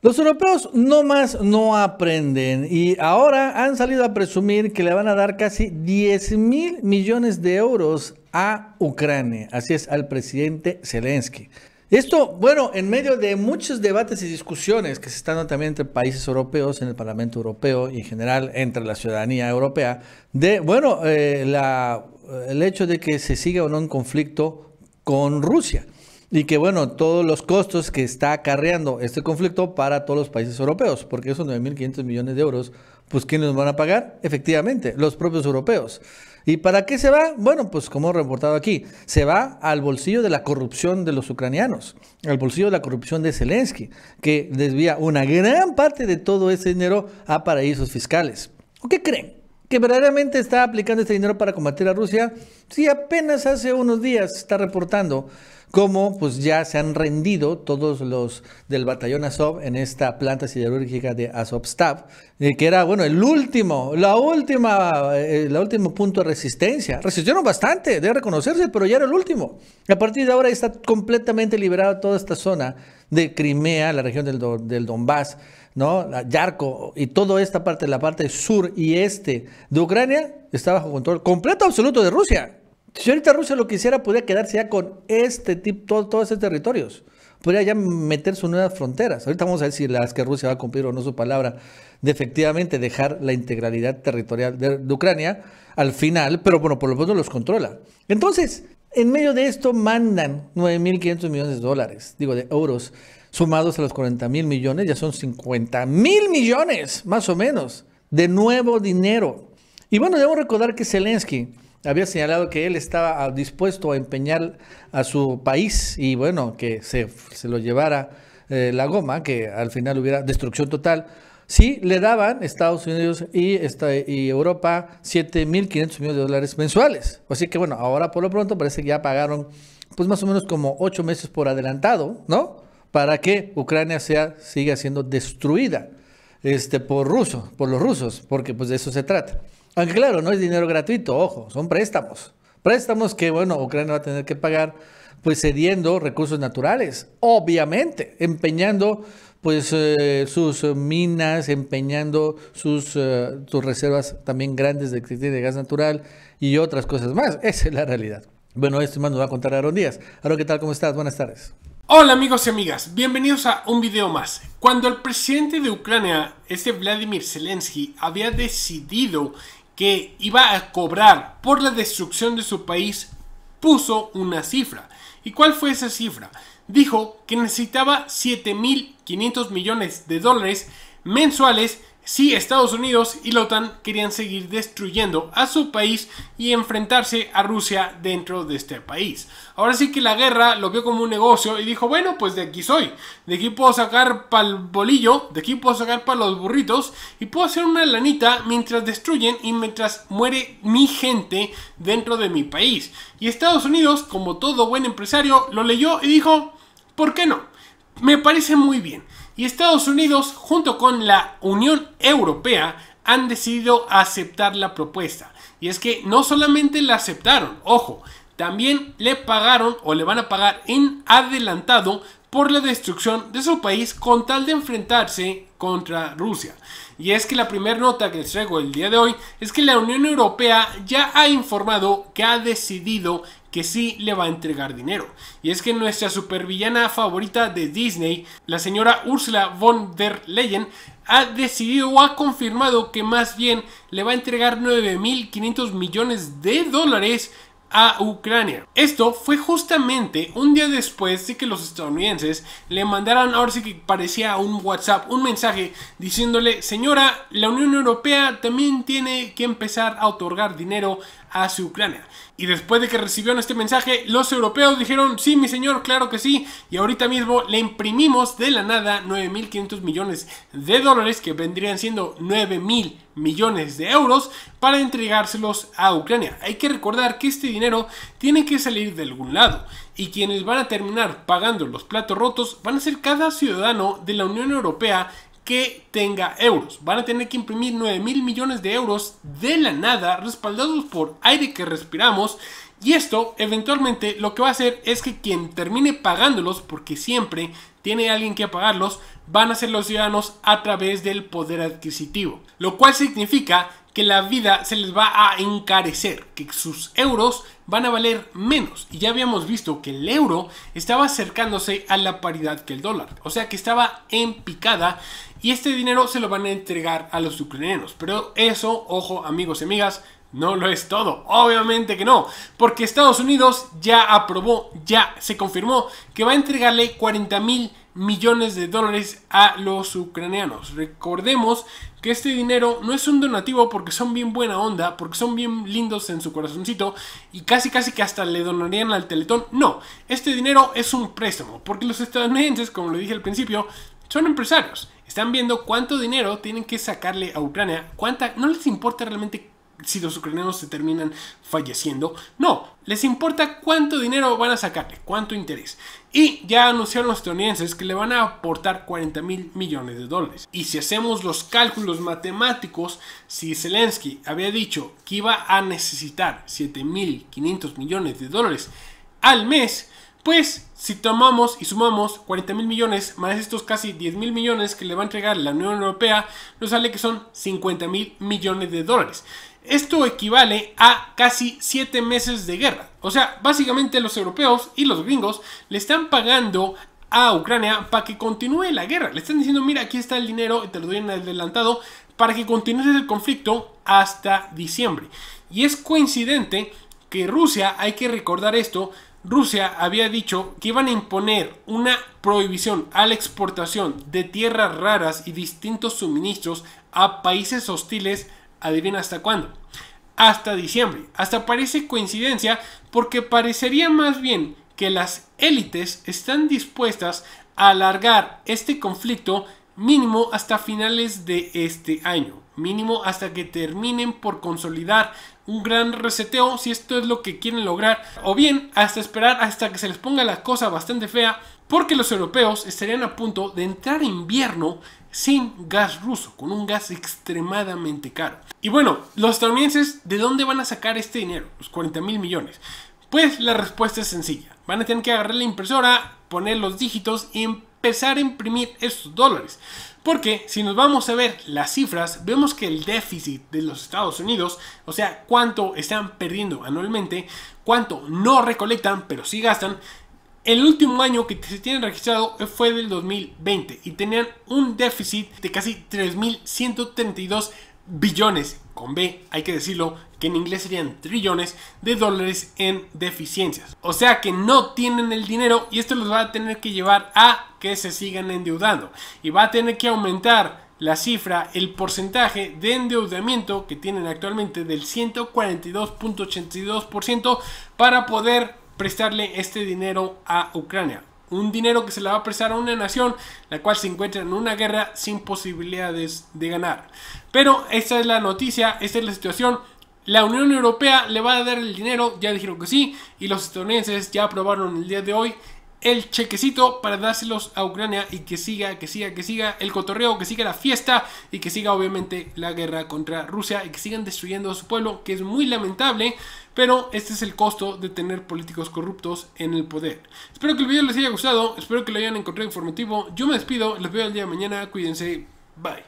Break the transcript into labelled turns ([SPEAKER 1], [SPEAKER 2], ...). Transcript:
[SPEAKER 1] Los europeos no más no aprenden y ahora han salido a presumir que le van a dar casi 10 mil millones de euros a Ucrania, así es, al presidente Zelensky. Esto, bueno, en medio de muchos debates y discusiones que se están dando también entre países europeos, en el Parlamento Europeo y en general entre la ciudadanía europea, de, bueno, eh, el hecho de que se siga o no un conflicto con Rusia y que bueno, todos los costos que está acarreando este conflicto para todos los países europeos, porque esos 9.500 millones de euros, pues ¿quiénes los van a pagar? Efectivamente, los propios europeos. ¿Y para qué se va? Bueno, pues como he reportado aquí, se va al bolsillo de la corrupción de los ucranianos, al bolsillo de la corrupción de Zelensky, que desvía una gran parte de todo ese dinero a paraísos fiscales. ¿O qué creen? que verdaderamente está aplicando este dinero para combatir a Rusia, si apenas hace unos días está reportando como pues ya se han rendido todos los del batallón Azov en esta planta siderúrgica de Azovstav, eh, que era, bueno, el último, la última, el eh, último punto de resistencia. Resistieron bastante, debe reconocerse, pero ya era el último. A partir de ahora está completamente liberada toda esta zona de Crimea, la región del, del Donbass, ¿no? Yarko y toda esta parte, la parte sur y este de Ucrania, está bajo control completo absoluto de Rusia. Si ahorita Rusia lo quisiera, podría quedarse ya con este tipo, todos esos este territorios. Podría ya meter sus nuevas fronteras. Ahorita vamos a ver si las que Rusia va a cumplir o no su palabra de efectivamente dejar la integralidad territorial de, Ucrania al final, pero bueno, por lo menos los controla. Entonces, en medio de esto mandan 9.500 millones de dólares, digo de euros, sumados a los 40.000 millones, ya son 50.000 millones, más o menos, de nuevo dinero. Y bueno, debemos recordar que Zelensky había señalado que él estaba ah, dispuesto a empeñar a su país y bueno, que se, lo llevara eh, la goma, que al final hubiera destrucción total. Sí, le daban Estados Unidos y, esta, y Europa 7.500 millones de dólares mensuales. Así que bueno, ahora por lo pronto parece que ya pagaron pues más o menos como ocho meses por adelantado, ¿no? Para que Ucrania sea, siga siendo destruida este, por, ruso, por los rusos, porque pues de eso se trata. Aunque claro, no es dinero gratuito, ojo, son préstamos. Préstamos que, bueno, Ucrania va a tener que pagar pues cediendo recursos naturales, obviamente, empeñando pues eh, sus minas, empeñando sus, eh, sus reservas también grandes de, de gas natural y otras cosas más. Esa es la realidad. Bueno, esto más nos va a contar Aaron Díaz. Aaron, ¿qué tal? ¿Cómo estás? Buenas tardes.
[SPEAKER 2] Hola amigos y amigas, bienvenidos a un video más. Cuando el presidente de Ucrania, este Vladimir Zelensky, había decidido que iba a cobrar por la destrucción de su país, puso una cifra. ¿Y cuál fue esa cifra? Dijo que necesitaba 7.500 millones de dólares mensuales si Estados Unidos y la OTAN querían seguir destruyendo a su país y enfrentarse a Rusia dentro de este país. Ahora sí que la guerra lo vio como un negocio y dijo, bueno, pues de aquí soy, de aquí puedo sacar para el bolillo, de aquí puedo sacar para los burritos y puedo hacer una lanita mientras destruyen y mientras muere mi gente dentro de mi país. Y Estados Unidos, como todo buen empresario, lo leyó y dijo, ¿por qué no? Me parece muy bien y Estados Unidos junto con la Unión Europea han decidido aceptar la propuesta. Y es que no solamente la aceptaron, ojo, también le pagaron o le van a pagar en adelantado por la destrucción de su país con tal de enfrentarse contra Rusia. Y es que la primera nota que les traigo el día de hoy es que la Unión Europea ya ha informado que ha decidido que sí le va a entregar dinero. Y es que nuestra supervillana favorita de Disney, la señora Ursula von der Leyen, ha decidido o ha confirmado que más bien le va a entregar 9.500 millones de dólares a Ucrania. Esto fue justamente un día después de que los estadounidenses le mandaran, ahora sí que parecía un WhatsApp, un mensaje diciéndole, señora, la Unión Europea también tiene que empezar a otorgar dinero hacia Ucrania. Y después de que recibieron este mensaje, los europeos dijeron, sí, mi señor, claro que sí. Y ahorita mismo le imprimimos de la nada 9.500 millones de dólares, que vendrían siendo 9.000 millones de euros, para entregárselos a Ucrania. Hay que recordar que este dinero tiene que salir de algún lado. Y quienes van a terminar pagando los platos rotos van a ser cada ciudadano de la Unión Europea que tenga euros. Van a tener que imprimir 9 mil millones de euros de la nada, respaldados por aire que respiramos. Y esto eventualmente lo que va a hacer es que quien termine pagándolos, porque siempre tiene alguien que pagarlos, van a ser los ciudadanos a través del poder adquisitivo. Lo cual significa que la vida se les va a encarecer, que sus euros van a valer menos. Y ya habíamos visto que el euro estaba acercándose a la paridad que el dólar, o sea que estaba en picada y este dinero se lo van a entregar a los ucranianos. Pero eso, ojo amigos y amigas, no lo es todo, obviamente que no, porque Estados Unidos ya aprobó, ya se confirmó que va a entregarle 40 mil millones de dólares a los ucranianos. Recordemos que este dinero no es un donativo porque son bien buena onda, porque son bien lindos en su corazoncito y casi casi que hasta le donarían al teletón. No, este dinero es un préstamo, porque los estadounidenses, como lo dije al principio, son empresarios. Están viendo cuánto dinero tienen que sacarle a Ucrania, cuánta, no les importa realmente si los ucranianos se terminan falleciendo. No, les importa cuánto dinero van a sacarle, cuánto interés. Y ya anunciaron los estadounidenses que le van a aportar 40 mil millones de dólares. Y si hacemos los cálculos matemáticos, si Zelensky había dicho que iba a necesitar 7.500 millones de dólares al mes, pues, si tomamos y sumamos 40 mil millones más estos casi 10 mil millones que le va a entregar la Unión Europea, nos sale que son 50 mil millones de dólares. Esto equivale a casi 7 meses de guerra. O sea, básicamente los europeos y los gringos le están pagando a Ucrania para que continúe la guerra. Le están diciendo, mira, aquí está el dinero, y te lo doy en adelantado, para que continúes el conflicto hasta diciembre. Y es coincidente que Rusia, hay que recordar esto, Rusia había dicho que iban a imponer una prohibición a la exportación de tierras raras y distintos suministros a países hostiles, adivina hasta cuándo, hasta diciembre. Hasta parece coincidencia porque parecería más bien que las élites están dispuestas a alargar este conflicto mínimo hasta finales de este año, mínimo hasta que terminen por consolidar un gran reseteo si esto es lo que quieren lograr, o bien hasta esperar hasta que se les ponga la cosa bastante fea, porque los europeos estarían a punto de entrar invierno sin gas ruso, con un gas extremadamente caro. Y bueno, los estadounidenses, ¿de dónde van a sacar este dinero? Los pues 40 mil millones. Pues la respuesta es sencilla. Van a tener que agarrar la impresora, poner los dígitos y empezar a imprimir estos dólares. Porque si nos vamos a ver las cifras, vemos que el déficit de los Estados Unidos, o sea, cuánto están perdiendo anualmente, cuánto no recolectan, pero sí gastan, el último año que se tienen registrado fue del 2020 y tenían un déficit de casi 3.132 billones, con B hay que decirlo, que en inglés serían trillones de dólares en deficiencias. O sea que no tienen el dinero y esto los va a tener que llevar a que se sigan endeudando. Y va a tener que aumentar la cifra, el porcentaje de endeudamiento que tienen actualmente del 142.82% para poder prestarle este dinero a Ucrania un dinero que se le va a prestar a una nación la cual se encuentra en una guerra sin posibilidades de ganar. Pero esta es la noticia, esta es la situación. La Unión Europea le va a dar el dinero, ya dijeron que sí, y los estadounidenses ya aprobaron el día de hoy el chequecito para dárselos a Ucrania y que siga, que siga, que siga el cotorreo, que siga la fiesta y que siga obviamente la guerra contra Rusia y que sigan destruyendo a su pueblo, que es muy lamentable, pero este es el costo de tener políticos corruptos en el poder. Espero que el video les haya gustado, espero que lo hayan encontrado informativo. Yo me despido, les veo el día de mañana, cuídense, bye.